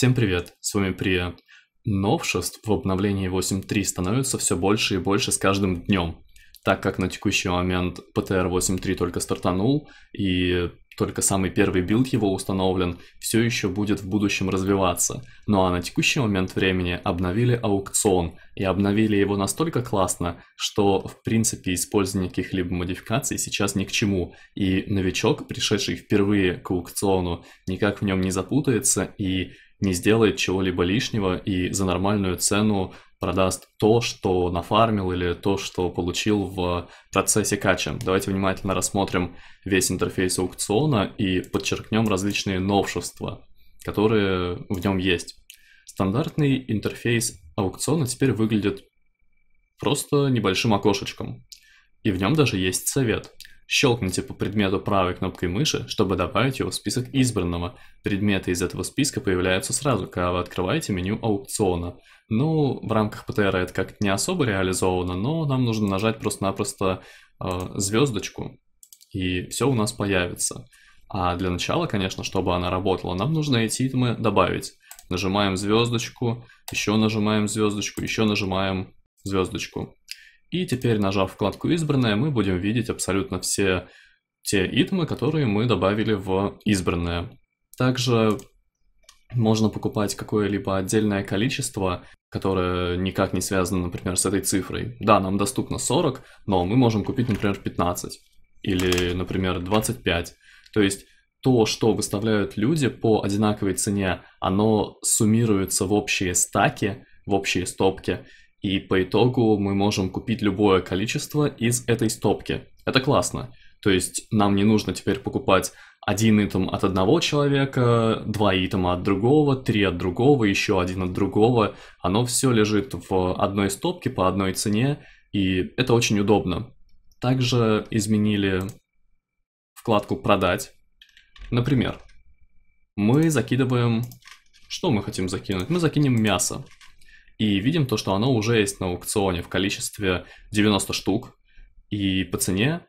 Всем привет, с вами Прия. Новшеств в обновлении 8.3 становится все больше и больше с каждым днем, так как на текущий момент PTR 8.3 только стартанул и только самый первый билд его установлен, все еще будет в будущем развиваться. Ну а на текущий момент времени обновили аукцион и обновили его настолько классно, что в принципе использование каких-либо модификаций сейчас ни к чему, и новичок, пришедший впервые к аукциону, никак в нем не запутается и не сделает чего-либо лишнего и за нормальную цену продаст то, что нафармил или то, что получил в процессе кача. Давайте внимательно рассмотрим весь интерфейс аукциона и подчеркнем различные новшества, которые в нем есть. Стандартный интерфейс аукциона теперь выглядит просто небольшим окошечком. И в нем даже есть совет – Щелкните по предмету правой кнопкой мыши, чтобы добавить его в список избранного. Предметы из этого списка появляются сразу, когда вы открываете меню аукциона. Ну, в рамках ПТР это как не особо реализовано, но нам нужно нажать просто-напросто э, звездочку, и все у нас появится. А для начала, конечно, чтобы она работала, нам нужно эти итемы добавить. Нажимаем звездочку, еще нажимаем звездочку, еще нажимаем звездочку. И теперь, нажав вкладку «Избранное», мы будем видеть абсолютно все те итмы, которые мы добавили в «Избранное». Также можно покупать какое-либо отдельное количество, которое никак не связано, например, с этой цифрой. Да, нам доступно 40, но мы можем купить, например, 15 или, например, 25. То есть то, что выставляют люди по одинаковой цене, оно суммируется в общие стаки, в общие стопки, и по итогу мы можем купить любое количество из этой стопки. Это классно. То есть нам не нужно теперь покупать один итем от одного человека, два итема от другого, три от другого, еще один от другого. Оно все лежит в одной стопке по одной цене, и это очень удобно. Также изменили вкладку «Продать». Например, мы закидываем... Что мы хотим закинуть? Мы закинем мясо. И видим то, что оно уже есть на аукционе в количестве 90 штук и по цене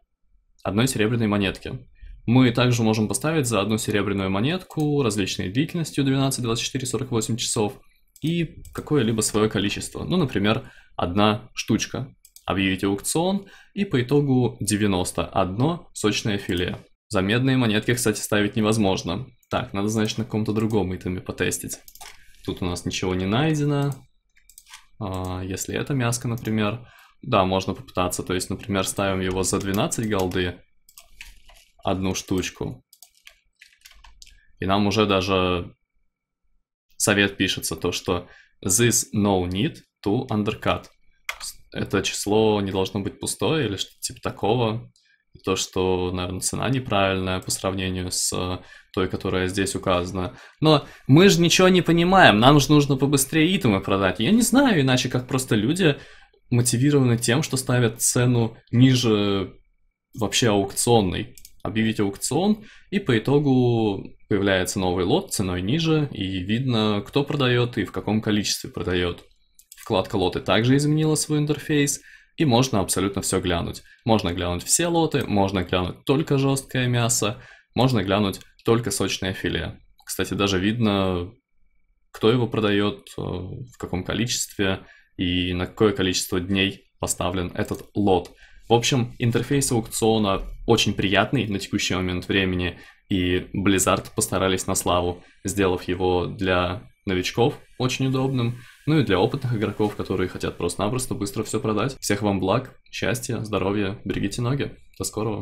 одной серебряной монетки. Мы также можем поставить за одну серебряную монетку различной длительностью 12, 24, 48 часов и какое-либо свое количество. Ну, например, одна штучка. Объявить аукцион и по итогу 91 сочное филе. За медные монетки, кстати, ставить невозможно. Так, надо, значит, на каком-то другом итаме потестить. Тут у нас ничего не найдено. А, если это мяско, например, да, можно попытаться. То есть, например, ставим его за 12 голды, одну штучку. И нам уже даже совет пишется, то что this no need to undercut. Это число не должно быть пустое или что-то типа такого то, что, наверное, цена неправильная по сравнению с э, той, которая здесь указана. Но мы же ничего не понимаем, нам же нужно побыстрее итемы продать. Я не знаю, иначе как просто люди мотивированы тем, что ставят цену ниже вообще аукционной. Объявить аукцион, и по итогу появляется новый лот ценой ниже, и видно, кто продает и в каком количестве продает. Вкладка лоты также изменила свой интерфейс – и можно абсолютно все глянуть. Можно глянуть все лоты, можно глянуть только жесткое мясо, можно глянуть только сочное филе. Кстати, даже видно, кто его продает, э, в каком количестве и на какое количество дней поставлен этот лот. В общем, интерфейс аукциона очень приятный на текущий момент времени, и Blizzard постарались на славу, сделав его для новичков очень удобным, ну и для опытных игроков, которые хотят просто-напросто быстро все продать. Всех вам благ, счастья, здоровья, берегите ноги. До скорого.